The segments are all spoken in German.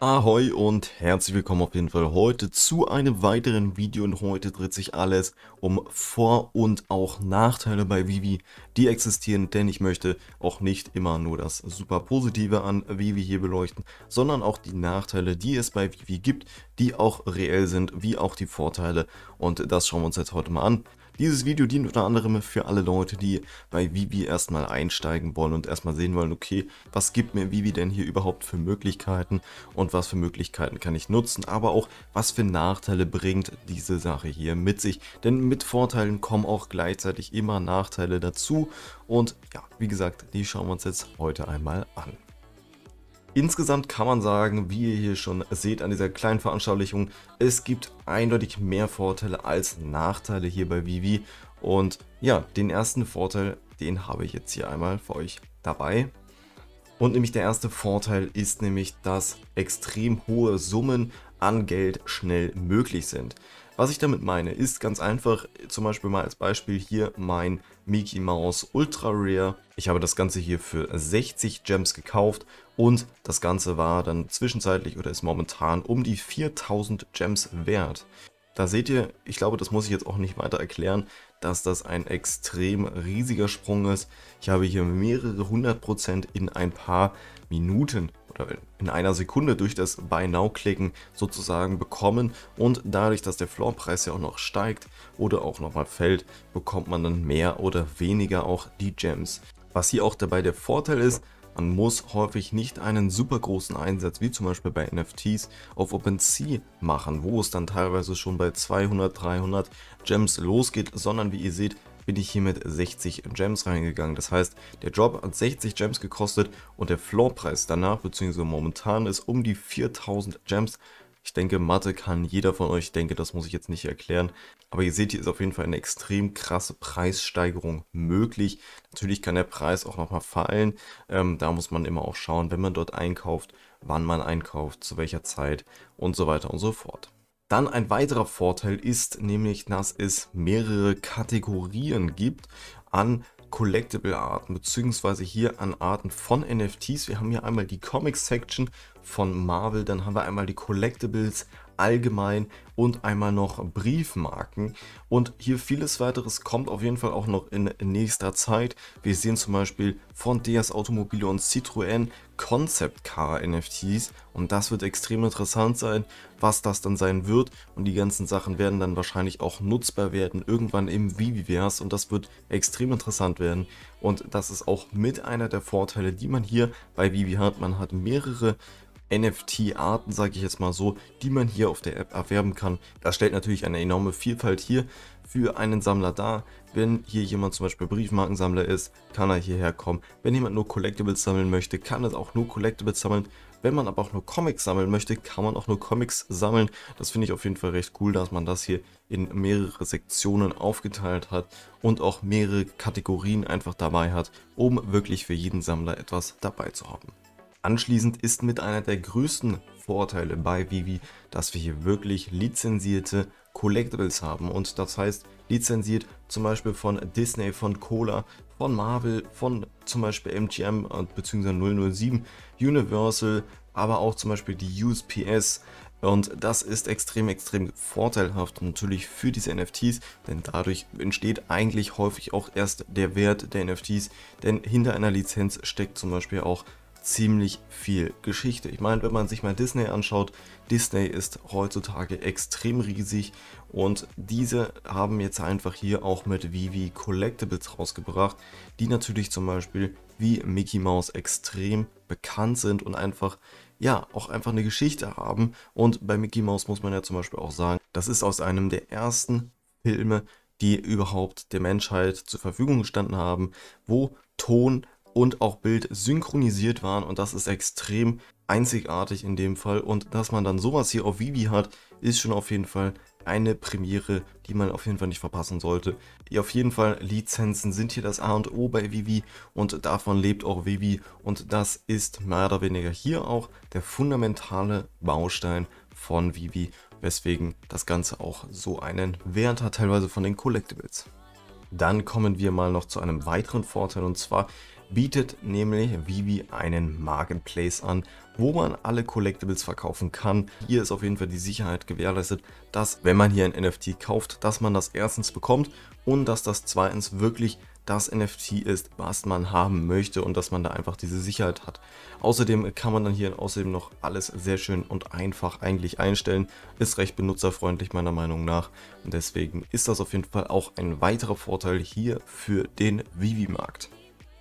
Ahoi und herzlich willkommen auf jeden Fall heute zu einem weiteren Video und heute dreht sich alles um Vor- und auch Nachteile bei Vivi, die existieren, denn ich möchte auch nicht immer nur das super Positive an Vivi hier beleuchten, sondern auch die Nachteile, die es bei Vivi gibt, die auch reell sind, wie auch die Vorteile und das schauen wir uns jetzt heute mal an. Dieses Video dient unter anderem für alle Leute, die bei Vivi erstmal einsteigen wollen und erstmal sehen wollen, okay, was gibt mir Vivi denn hier überhaupt für Möglichkeiten und was für Möglichkeiten kann ich nutzen, aber auch was für Nachteile bringt diese Sache hier mit sich. Denn mit Vorteilen kommen auch gleichzeitig immer Nachteile dazu und ja, wie gesagt, die schauen wir uns jetzt heute einmal an. Insgesamt kann man sagen, wie ihr hier schon seht an dieser kleinen Veranschaulichung, es gibt eindeutig mehr Vorteile als Nachteile hier bei Vivi. Und ja, den ersten Vorteil, den habe ich jetzt hier einmal für euch dabei. Und nämlich der erste Vorteil ist nämlich, dass extrem hohe Summen an Geld schnell möglich sind. Was ich damit meine, ist ganz einfach, zum Beispiel mal als Beispiel hier mein Mickey Mouse Ultra Rare. Ich habe das Ganze hier für 60 Gems gekauft und das Ganze war dann zwischenzeitlich oder ist momentan um die 4000 Gems wert. Da seht ihr, ich glaube, das muss ich jetzt auch nicht weiter erklären, dass das ein extrem riesiger Sprung ist. Ich habe hier mehrere hundert Prozent in ein paar Minuten in einer Sekunde durch das Buy Now klicken sozusagen bekommen und dadurch, dass der Floorpreis ja auch noch steigt oder auch nochmal fällt, bekommt man dann mehr oder weniger auch die Gems. Was hier auch dabei der Vorteil ist, man muss häufig nicht einen super großen Einsatz, wie zum Beispiel bei NFTs, auf OpenSea machen, wo es dann teilweise schon bei 200, 300 Gems losgeht, sondern wie ihr seht, bin ich hier mit 60 Gems reingegangen. Das heißt, der Drop hat 60 Gems gekostet und der Floorpreis danach, beziehungsweise momentan, ist um die 4000 Gems. Ich denke, Mathe kann jeder von euch, ich denke, das muss ich jetzt nicht erklären. Aber ihr seht, hier ist auf jeden Fall eine extrem krasse Preissteigerung möglich. Natürlich kann der Preis auch nochmal fallen. Ähm, da muss man immer auch schauen, wenn man dort einkauft, wann man einkauft, zu welcher Zeit und so weiter und so fort. Dann ein weiterer Vorteil ist nämlich, dass es mehrere Kategorien gibt an Collectible-Arten, beziehungsweise hier an Arten von NFTs. Wir haben hier einmal die Comic-Section von Marvel, dann haben wir einmal die Collectibles allgemein und einmal noch Briefmarken. Und hier vieles weiteres kommt auf jeden Fall auch noch in nächster Zeit. Wir sehen zum Beispiel von DS Automobile und Citroën Concept Car NFTs und das wird extrem interessant sein, was das dann sein wird und die ganzen Sachen werden dann wahrscheinlich auch nutzbar werden irgendwann im Viviverse und das wird extrem interessant werden und das ist auch mit einer der Vorteile, die man hier bei Vivi hat. Man hat mehrere NFT-Arten, sage ich jetzt mal so, die man hier auf der App erwerben kann. Das stellt natürlich eine enorme Vielfalt hier für einen Sammler dar. Wenn hier jemand zum Beispiel Briefmarkensammler ist, kann er hierher kommen. Wenn jemand nur Collectibles sammeln möchte, kann er auch nur Collectibles sammeln. Wenn man aber auch nur Comics sammeln möchte, kann man auch nur Comics sammeln. Das finde ich auf jeden Fall recht cool, dass man das hier in mehrere Sektionen aufgeteilt hat und auch mehrere Kategorien einfach dabei hat, um wirklich für jeden Sammler etwas dabei zu haben. Anschließend ist mit einer der größten Vorteile bei Vivi, dass wir hier wirklich lizenzierte Collectibles haben und das heißt lizenziert zum Beispiel von Disney, von Cola, von Marvel, von zum Beispiel MGM bzw. 007, Universal, aber auch zum Beispiel die USPS. Und das ist extrem, extrem vorteilhaft natürlich für diese NFTs, denn dadurch entsteht eigentlich häufig auch erst der Wert der NFTs, denn hinter einer Lizenz steckt zum Beispiel auch ziemlich viel Geschichte. Ich meine, wenn man sich mal Disney anschaut, Disney ist heutzutage extrem riesig und diese haben jetzt einfach hier auch mit Vivi Collectibles rausgebracht, die natürlich zum Beispiel wie Mickey Mouse extrem bekannt sind und einfach ja, auch einfach eine Geschichte haben. Und bei Mickey Mouse muss man ja zum Beispiel auch sagen, das ist aus einem der ersten Filme, die überhaupt der Menschheit zur Verfügung gestanden haben, wo Ton und auch Bild synchronisiert waren und das ist extrem einzigartig in dem Fall und dass man dann sowas hier auf Vivi hat, ist schon auf jeden Fall eine Premiere, die man auf jeden Fall nicht verpassen sollte. Die auf jeden Fall, Lizenzen sind hier das A und O bei Vivi und davon lebt auch Vivi und das ist mehr oder weniger hier auch der fundamentale Baustein von Vivi, weswegen das Ganze auch so einen Wert hat, teilweise von den Collectibles. Dann kommen wir mal noch zu einem weiteren Vorteil und zwar bietet nämlich Vivi einen Marketplace an, wo man alle Collectibles verkaufen kann. Hier ist auf jeden Fall die Sicherheit gewährleistet, dass wenn man hier ein NFT kauft, dass man das erstens bekommt und dass das zweitens wirklich das NFT ist, was man haben möchte und dass man da einfach diese Sicherheit hat. Außerdem kann man dann hier außerdem noch alles sehr schön und einfach eigentlich einstellen. Ist recht benutzerfreundlich meiner Meinung nach und deswegen ist das auf jeden Fall auch ein weiterer Vorteil hier für den Vivi-Markt.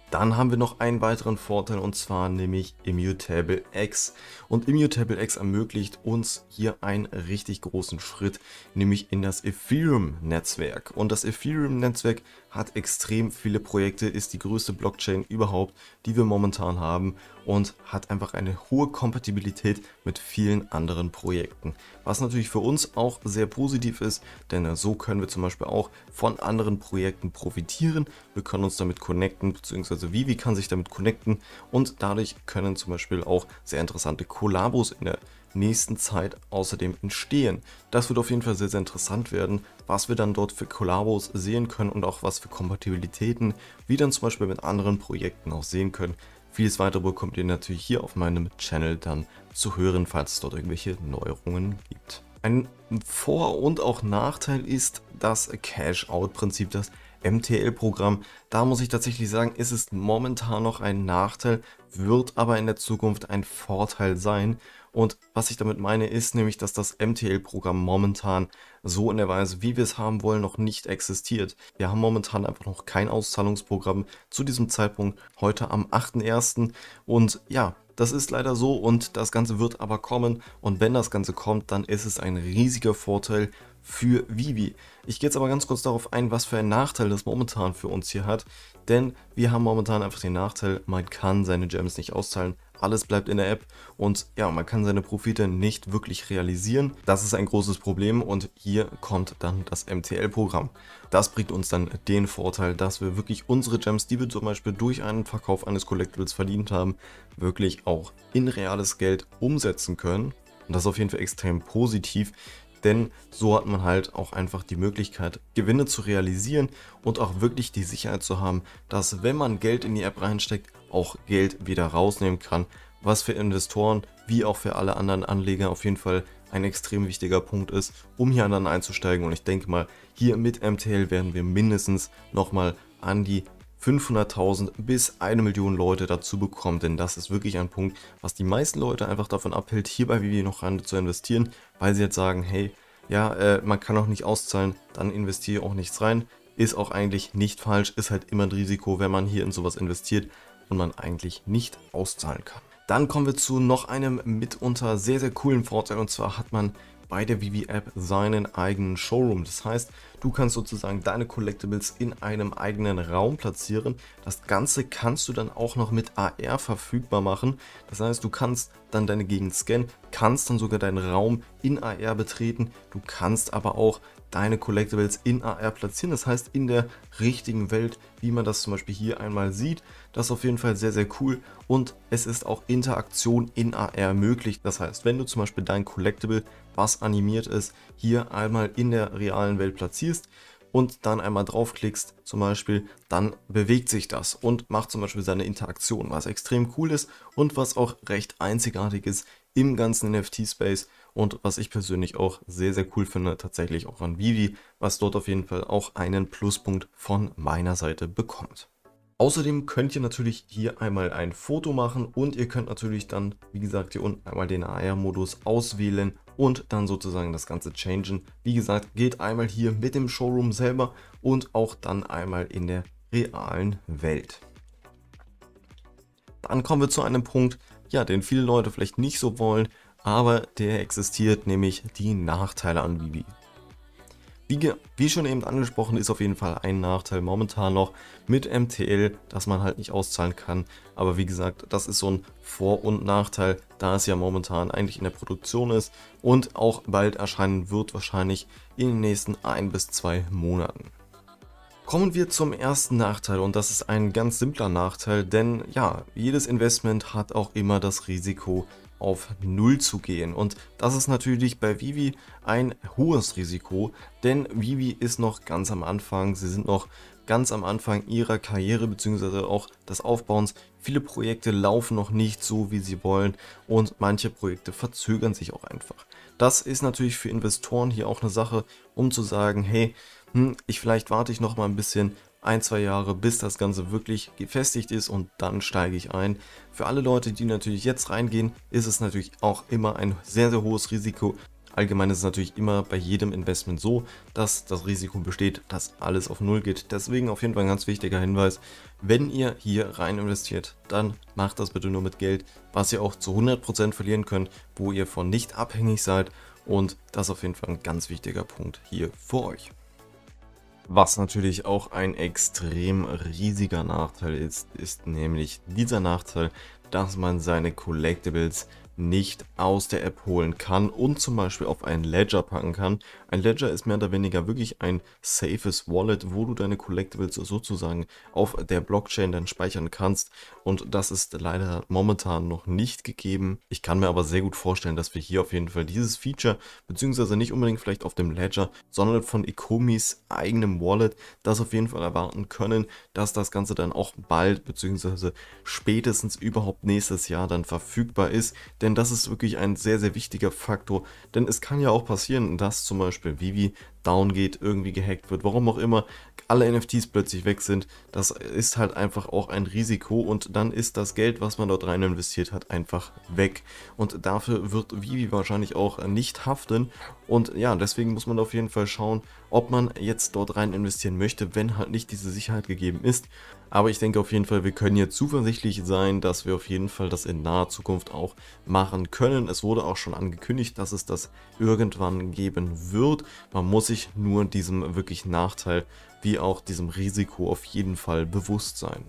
Dann haben wir noch einen weiteren Vorteil und zwar nämlich Immutable X. Und Immutable X ermöglicht uns hier einen richtig großen Schritt, nämlich in das Ethereum-Netzwerk. Und das Ethereum-Netzwerk hat extrem viele Projekte, ist die größte Blockchain überhaupt, die wir momentan haben und hat einfach eine hohe Kompatibilität mit vielen anderen Projekten. Was natürlich für uns auch sehr positiv ist, denn so können wir zum Beispiel auch von anderen Projekten profitieren. Wir können uns damit connecten bzw beziehungsweise also Vivi kann sich damit connecten und dadurch können zum Beispiel auch sehr interessante Kollabos in der nächsten Zeit außerdem entstehen. Das wird auf jeden Fall sehr, sehr interessant werden, was wir dann dort für Kollabos sehen können und auch was für Kompatibilitäten wir dann zum Beispiel mit anderen Projekten auch sehen können. Vieles weitere bekommt ihr natürlich hier auf meinem Channel dann zu hören, falls es dort irgendwelche Neuerungen gibt. Ein Vor- und auch Nachteil ist das Cash-Out-Prinzip, das MTL-Programm. Da muss ich tatsächlich sagen, ist es momentan noch ein Nachteil, wird aber in der Zukunft ein Vorteil sein. Und was ich damit meine, ist nämlich, dass das MTL-Programm momentan so in der Weise, wie wir es haben wollen, noch nicht existiert. Wir haben momentan einfach noch kein Auszahlungsprogramm zu diesem Zeitpunkt, heute am 8.1. Und ja, das ist leider so und das Ganze wird aber kommen. Und wenn das Ganze kommt, dann ist es ein riesiger Vorteil für Vivi. Ich gehe jetzt aber ganz kurz darauf ein, was für einen Nachteil das momentan für uns hier hat, denn wir haben momentan einfach den Nachteil, man kann seine Gems nicht auszahlen, alles bleibt in der App und ja, man kann seine Profite nicht wirklich realisieren. Das ist ein großes Problem und hier kommt dann das MTL-Programm. Das bringt uns dann den Vorteil, dass wir wirklich unsere Gems, die wir zum Beispiel durch einen Verkauf eines Collectibles verdient haben, wirklich auch in reales Geld umsetzen können. Und das ist auf jeden Fall extrem positiv denn so hat man halt auch einfach die Möglichkeit, Gewinne zu realisieren und auch wirklich die Sicherheit zu haben, dass wenn man Geld in die App reinsteckt, auch Geld wieder rausnehmen kann, was für Investoren wie auch für alle anderen Anleger auf jeden Fall ein extrem wichtiger Punkt ist, um hier dann einzusteigen. Und ich denke mal, hier mit MTL werden wir mindestens nochmal an die 500.000 bis 1 Million Leute dazu bekommt, denn das ist wirklich ein Punkt, was die meisten Leute einfach davon abhält, hier bei Vivi noch rein zu investieren, weil sie jetzt sagen, hey, ja, äh, man kann auch nicht auszahlen, dann investiere auch nichts rein. Ist auch eigentlich nicht falsch, ist halt immer ein Risiko, wenn man hier in sowas investiert und man eigentlich nicht auszahlen kann. Dann kommen wir zu noch einem mitunter sehr, sehr coolen Vorteil und zwar hat man bei der Vivi App seinen eigenen Showroom. Das heißt, du kannst sozusagen deine Collectibles in einem eigenen Raum platzieren. Das Ganze kannst du dann auch noch mit AR verfügbar machen. Das heißt, du kannst dann deine Gegend scannen, kannst dann sogar deinen Raum in AR betreten. Du kannst aber auch deine Collectibles in AR platzieren. Das heißt, in der richtigen Welt wie man das zum Beispiel hier einmal sieht. Das ist auf jeden Fall sehr, sehr cool und es ist auch Interaktion in AR möglich. Das heißt, wenn du zum Beispiel dein Collectible, was animiert ist, hier einmal in der realen Welt platzierst, und dann einmal draufklickst, zum Beispiel, dann bewegt sich das und macht zum Beispiel seine Interaktion, was extrem cool ist und was auch recht einzigartig ist im ganzen NFT-Space und was ich persönlich auch sehr, sehr cool finde, tatsächlich auch an Vivi, was dort auf jeden Fall auch einen Pluspunkt von meiner Seite bekommt. Außerdem könnt ihr natürlich hier einmal ein Foto machen und ihr könnt natürlich dann, wie gesagt, hier unten einmal den AR-Modus auswählen und dann sozusagen das Ganze changen. Wie gesagt, geht einmal hier mit dem Showroom selber und auch dann einmal in der realen Welt. Dann kommen wir zu einem Punkt, ja, den viele Leute vielleicht nicht so wollen, aber der existiert nämlich die Nachteile an Vivi. Wie, wie, schon eben angesprochen, ist auf jeden Fall ein Nachteil momentan noch mit MTL, dass man halt nicht auszahlen kann. Aber wie gesagt, das ist so ein Vor- und Nachteil, da es ja momentan eigentlich in der Produktion ist und auch bald erscheinen wird, wahrscheinlich in den nächsten ein bis zwei Monaten. Kommen wir zum ersten Nachteil und das ist ein ganz simpler Nachteil, denn ja, jedes Investment hat auch immer das Risiko, auf 0 zu gehen. Und das ist natürlich bei Vivi ein hohes Risiko, denn Vivi ist noch ganz am Anfang. Sie sind noch ganz am Anfang ihrer Karriere bzw. auch des Aufbauens. Viele Projekte laufen noch nicht so, wie sie wollen und manche Projekte verzögern sich auch einfach. Das ist natürlich für Investoren hier auch eine Sache, um zu sagen, hey, hm, ich vielleicht warte ich noch mal ein bisschen ein, zwei Jahre, bis das Ganze wirklich gefestigt ist und dann steige ich ein. Für alle Leute, die natürlich jetzt reingehen, ist es natürlich auch immer ein sehr, sehr hohes Risiko. Allgemein ist es natürlich immer bei jedem Investment so, dass das Risiko besteht, dass alles auf Null geht. Deswegen auf jeden Fall ein ganz wichtiger Hinweis, wenn ihr hier rein investiert, dann macht das bitte nur mit Geld, was ihr auch zu 100% verlieren könnt, wo ihr von nicht abhängig seid. Und das ist auf jeden Fall ein ganz wichtiger Punkt hier für euch. Was natürlich auch ein extrem riesiger Nachteil ist, ist nämlich dieser Nachteil, dass man seine Collectibles nicht aus der App holen kann und zum Beispiel auf einen Ledger packen kann. Ein Ledger ist mehr oder weniger wirklich ein safes Wallet, wo du deine Collectibles sozusagen auf der Blockchain dann speichern kannst und das ist leider momentan noch nicht gegeben. Ich kann mir aber sehr gut vorstellen, dass wir hier auf jeden Fall dieses Feature, beziehungsweise nicht unbedingt vielleicht auf dem Ledger, sondern von Ecomis eigenem Wallet, das auf jeden Fall erwarten können, dass das Ganze dann auch bald, beziehungsweise spätestens überhaupt nächstes Jahr dann verfügbar ist, denn denn das ist wirklich ein sehr, sehr wichtiger Faktor. Denn es kann ja auch passieren, dass zum Beispiel Vivi down geht, irgendwie gehackt wird, warum auch immer, alle NFTs plötzlich weg sind, das ist halt einfach auch ein Risiko und dann ist das Geld, was man dort rein investiert hat, einfach weg. Und dafür wird Vivi wahrscheinlich auch nicht haften und ja, deswegen muss man auf jeden Fall schauen, ob man jetzt dort rein investieren möchte, wenn halt nicht diese Sicherheit gegeben ist. Aber ich denke auf jeden Fall, wir können jetzt zuversichtlich sein, dass wir auf jeden Fall das in naher Zukunft auch machen können. Es wurde auch schon angekündigt, dass es das irgendwann geben wird. Man muss sich sich nur diesem wirklichen Nachteil wie auch diesem Risiko auf jeden Fall bewusst sein.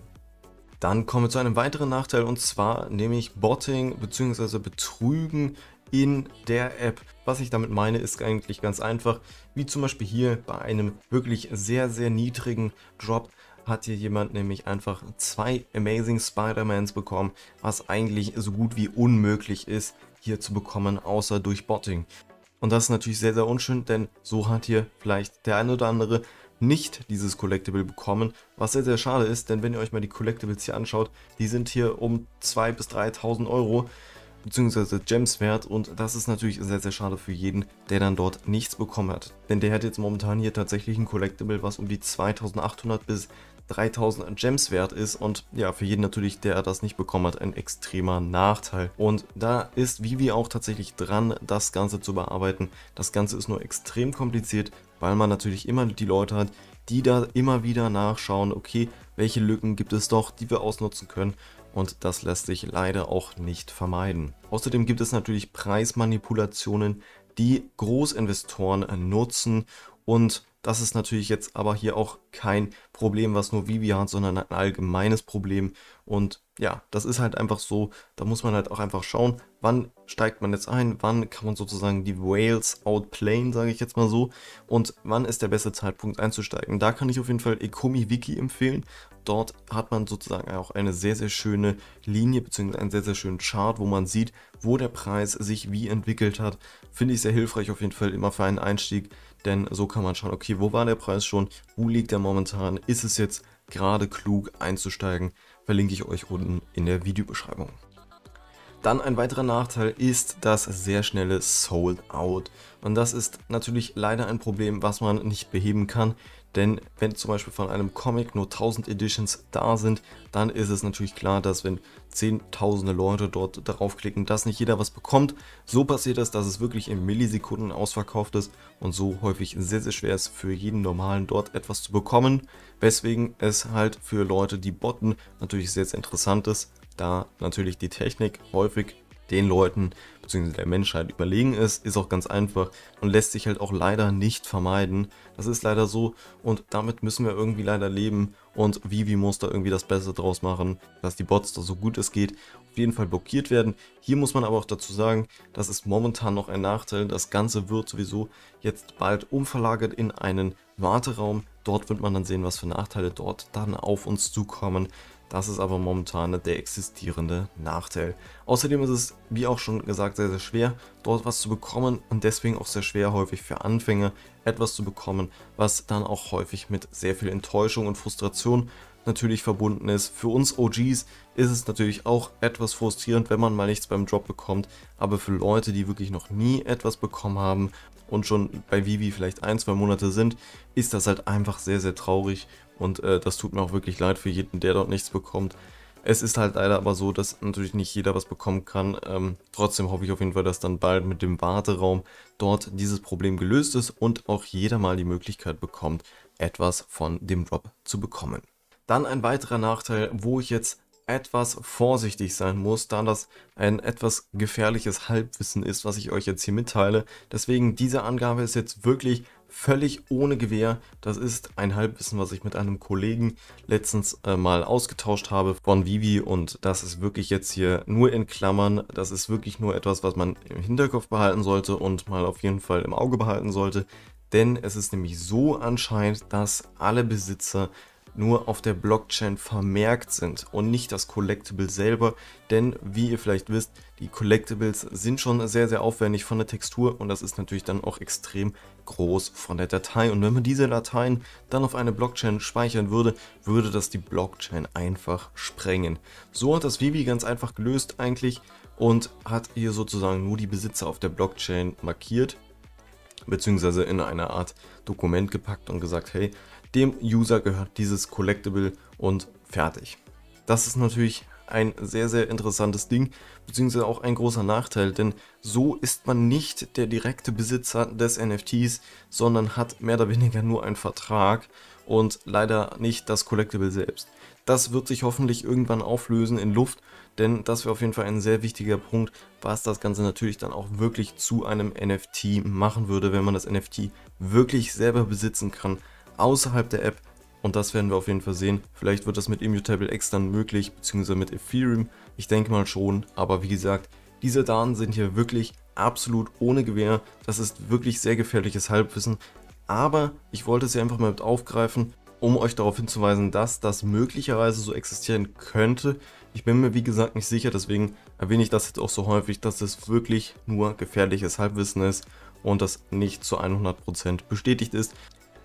Dann kommen wir zu einem weiteren Nachteil und zwar nämlich Botting bzw. Betrügen in der App. Was ich damit meine, ist eigentlich ganz einfach, wie zum Beispiel hier bei einem wirklich sehr, sehr niedrigen Drop hat hier jemand nämlich einfach zwei Amazing Spider-Mans bekommen, was eigentlich so gut wie unmöglich ist, hier zu bekommen, außer durch Botting. Und das ist natürlich sehr, sehr unschön, denn so hat hier vielleicht der ein oder andere nicht dieses Collectible bekommen, was sehr, sehr schade ist, denn wenn ihr euch mal die Collectibles hier anschaut, die sind hier um 2.000 bis 3.000 Euro beziehungsweise Gems wert und das ist natürlich sehr, sehr schade für jeden, der dann dort nichts bekommen hat. Denn der hat jetzt momentan hier tatsächlich ein Collectible, was um die 2800 bis 3000 Gems wert ist und ja, für jeden natürlich, der das nicht bekommen hat, ein extremer Nachteil. Und da ist Vivi auch tatsächlich dran, das Ganze zu bearbeiten. Das Ganze ist nur extrem kompliziert, weil man natürlich immer die Leute hat, die da immer wieder nachschauen, okay, welche Lücken gibt es doch, die wir ausnutzen können und das lässt sich leider auch nicht vermeiden. Außerdem gibt es natürlich Preismanipulationen, die Großinvestoren nutzen und das ist natürlich jetzt aber hier auch kein Problem, was nur Vivi hat, sondern ein allgemeines Problem. Und ja, das ist halt einfach so, da muss man halt auch einfach schauen, wann steigt man jetzt ein, wann kann man sozusagen die Whales outplayen, sage ich jetzt mal so, und wann ist der beste Zeitpunkt einzusteigen. Da kann ich auf jeden Fall Ekomi Wiki empfehlen. Dort hat man sozusagen auch eine sehr, sehr schöne Linie bzw. einen sehr, sehr schönen Chart, wo man sieht, wo der Preis sich wie entwickelt hat. Finde ich sehr hilfreich auf jeden Fall immer für einen Einstieg denn so kann man schauen, okay, wo war der Preis schon, wo liegt er momentan, ist es jetzt gerade klug einzusteigen, verlinke ich euch unten in der Videobeschreibung. Dann ein weiterer Nachteil ist das sehr schnelle Sold Out. Und das ist natürlich leider ein Problem, was man nicht beheben kann. Denn wenn zum Beispiel von einem Comic nur 1000 Editions da sind, dann ist es natürlich klar, dass wenn zehntausende Leute dort draufklicken, dass nicht jeder was bekommt. So passiert es, dass es wirklich in Millisekunden ausverkauft ist und so häufig sehr, sehr schwer ist für jeden normalen dort etwas zu bekommen. Weswegen es halt für Leute, die botten, natürlich sehr, sehr interessant ist, da natürlich die Technik häufig den Leuten bzw. der Menschheit überlegen ist, ist auch ganz einfach und lässt sich halt auch leider nicht vermeiden. Das ist leider so und damit müssen wir irgendwie leider leben und Vivi muss da irgendwie das Beste draus machen, dass die Bots da so gut es geht auf jeden Fall blockiert werden. Hier muss man aber auch dazu sagen, das ist momentan noch ein Nachteil. Das Ganze wird sowieso jetzt bald umverlagert in einen Warteraum. Dort wird man dann sehen, was für Nachteile dort dann auf uns zukommen. Das ist aber momentan der existierende Nachteil. Außerdem ist es, wie auch schon gesagt, sehr, sehr schwer, dort was zu bekommen und deswegen auch sehr schwer häufig für Anfänger etwas zu bekommen, was dann auch häufig mit sehr viel Enttäuschung und Frustration natürlich verbunden ist. Für uns OGs ist es natürlich auch etwas frustrierend, wenn man mal nichts beim Drop bekommt, aber für Leute, die wirklich noch nie etwas bekommen haben und schon bei Vivi vielleicht ein, zwei Monate sind, ist das halt einfach sehr, sehr traurig. Und äh, das tut mir auch wirklich leid für jeden, der dort nichts bekommt. Es ist halt leider aber so, dass natürlich nicht jeder was bekommen kann. Ähm, trotzdem hoffe ich auf jeden Fall, dass dann bald mit dem Warteraum dort dieses Problem gelöst ist und auch jeder mal die Möglichkeit bekommt, etwas von dem Drop zu bekommen. Dann ein weiterer Nachteil, wo ich jetzt etwas vorsichtig sein muss, da das ein etwas gefährliches Halbwissen ist, was ich euch jetzt hier mitteile. Deswegen diese Angabe ist jetzt wirklich völlig ohne Gewehr. Das ist ein Halbwissen, was ich mit einem Kollegen letztens äh, mal ausgetauscht habe von Vivi und das ist wirklich jetzt hier nur in Klammern. Das ist wirklich nur etwas, was man im Hinterkopf behalten sollte und mal auf jeden Fall im Auge behalten sollte. Denn es ist nämlich so anscheinend, dass alle Besitzer nur auf der Blockchain vermerkt sind und nicht das Collectible selber, denn wie ihr vielleicht wisst, die Collectibles sind schon sehr, sehr aufwendig von der Textur und das ist natürlich dann auch extrem groß von der Datei. Und wenn man diese Dateien dann auf eine Blockchain speichern würde, würde das die Blockchain einfach sprengen. So hat das Vivi ganz einfach gelöst eigentlich und hat hier sozusagen nur die Besitzer auf der Blockchain markiert beziehungsweise in eine Art Dokument gepackt und gesagt, hey, dem User gehört dieses Collectible und fertig. Das ist natürlich ein sehr, sehr interessantes Ding, beziehungsweise auch ein großer Nachteil, denn so ist man nicht der direkte Besitzer des NFTs, sondern hat mehr oder weniger nur einen Vertrag und leider nicht das Collectible selbst. Das wird sich hoffentlich irgendwann auflösen in Luft, denn das wäre auf jeden Fall ein sehr wichtiger Punkt, was das Ganze natürlich dann auch wirklich zu einem NFT machen würde, wenn man das NFT wirklich selber besitzen kann, außerhalb der App und das werden wir auf jeden Fall sehen. Vielleicht wird das mit Immutable X dann möglich, beziehungsweise mit Ethereum. Ich denke mal schon, aber wie gesagt, diese Daten sind hier wirklich absolut ohne Gewähr. Das ist wirklich sehr gefährliches Halbwissen. Aber ich wollte es hier einfach mal mit aufgreifen, um euch darauf hinzuweisen, dass das möglicherweise so existieren könnte. Ich bin mir wie gesagt nicht sicher, deswegen erwähne ich das jetzt auch so häufig, dass es wirklich nur gefährliches Halbwissen ist und das nicht zu 100% bestätigt ist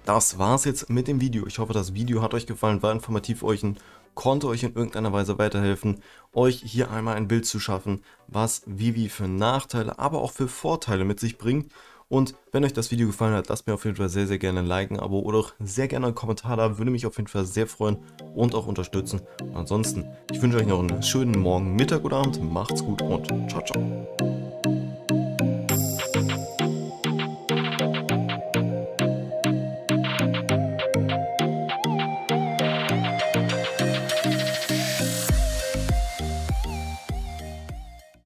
das war's jetzt mit dem Video. Ich hoffe, das Video hat euch gefallen, war informativ euch ein konnte euch in irgendeiner Weise weiterhelfen, euch hier einmal ein Bild zu schaffen, was Vivi für Nachteile, aber auch für Vorteile mit sich bringt. Und wenn euch das Video gefallen hat, lasst mir auf jeden Fall sehr, sehr gerne ein Like, ein Abo oder auch sehr gerne einen Kommentar da. Würde mich auf jeden Fall sehr freuen und auch unterstützen. Und ansonsten, ich wünsche euch noch einen schönen Morgen, Mittag oder Abend. Macht's gut und ciao, ciao.